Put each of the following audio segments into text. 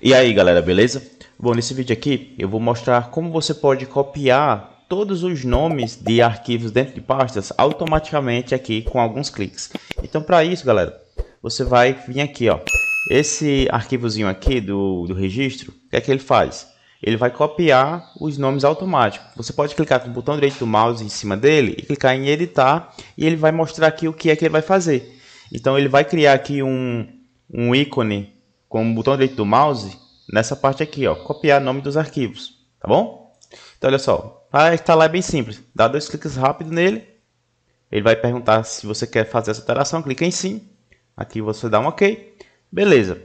E aí galera, beleza? Bom, nesse vídeo aqui eu vou mostrar como você pode copiar todos os nomes de arquivos dentro de pastas automaticamente aqui com alguns cliques. Então para isso galera, você vai vir aqui ó, esse arquivozinho aqui do, do registro, o que é que ele faz? Ele vai copiar os nomes automáticos. Você pode clicar com o botão direito do mouse em cima dele e clicar em editar e ele vai mostrar aqui o que é que ele vai fazer. Então ele vai criar aqui um, um ícone com o botão direito do mouse nessa parte aqui, ó, copiar nome dos arquivos, tá bom? Então olha só, para ah, instalar é bem simples, dá dois cliques rápido nele, ele vai perguntar se você quer fazer essa alteração, clica em sim, aqui você dá um ok, beleza.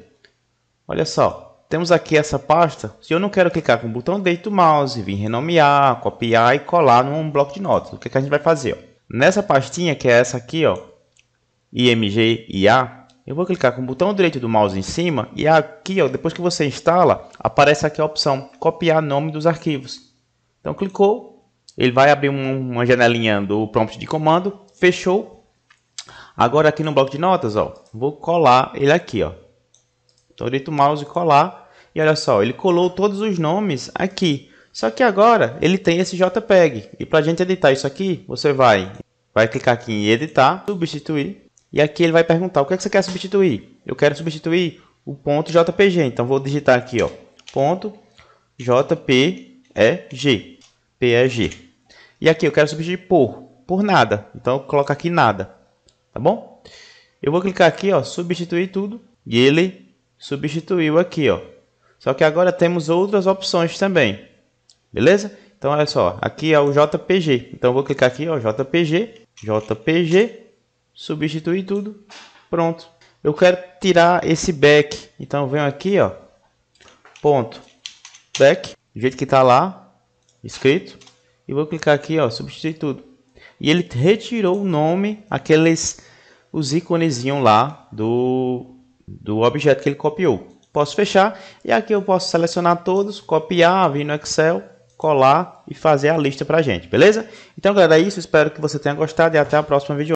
Olha só, temos aqui essa pasta, se eu não quero clicar com o botão direito do mouse, vir renomear, copiar e colar num bloco de notas, o que, é que a gente vai fazer? Ó? Nessa pastinha que é essa aqui, ó, IMG IA, eu vou clicar com o botão direito do mouse em cima e aqui, ó, depois que você instala, aparece aqui a opção copiar nome dos arquivos. Então clicou, ele vai abrir uma janelinha do prompt de comando, fechou. Agora aqui no bloco de notas, ó, vou colar ele aqui, ó. Então direito mouse colar e olha só, ele colou todos os nomes aqui. Só que agora ele tem esse JPEG e para a gente editar isso aqui, você vai vai clicar aqui em editar, substituir e aqui ele vai perguntar, o que, é que você quer substituir? Eu quero substituir o ponto .jpg, então vou digitar aqui, ó, ponto .jpeg, PEG. E aqui eu quero substituir por, por nada, então eu coloco aqui nada, tá bom? Eu vou clicar aqui, ó, substituir tudo, e ele substituiu aqui, ó. Só que agora temos outras opções também, beleza? Então, olha só, aqui é o JPG. Então, eu vou clicar aqui, ó, JPG, JPG, substituir tudo, pronto. Eu quero tirar esse back, então venho aqui, ó, ponto, back, do jeito que tá lá, escrito, e vou clicar aqui, ó, substituir tudo. E ele retirou o nome, aqueles, os íconezinhos lá do, do objeto que ele copiou. Posso fechar e aqui eu posso selecionar todos, copiar, vir no Excel, colar e fazer a lista pra gente, beleza? Então, galera, é isso. Espero que você tenha gostado e até a próxima vídeo.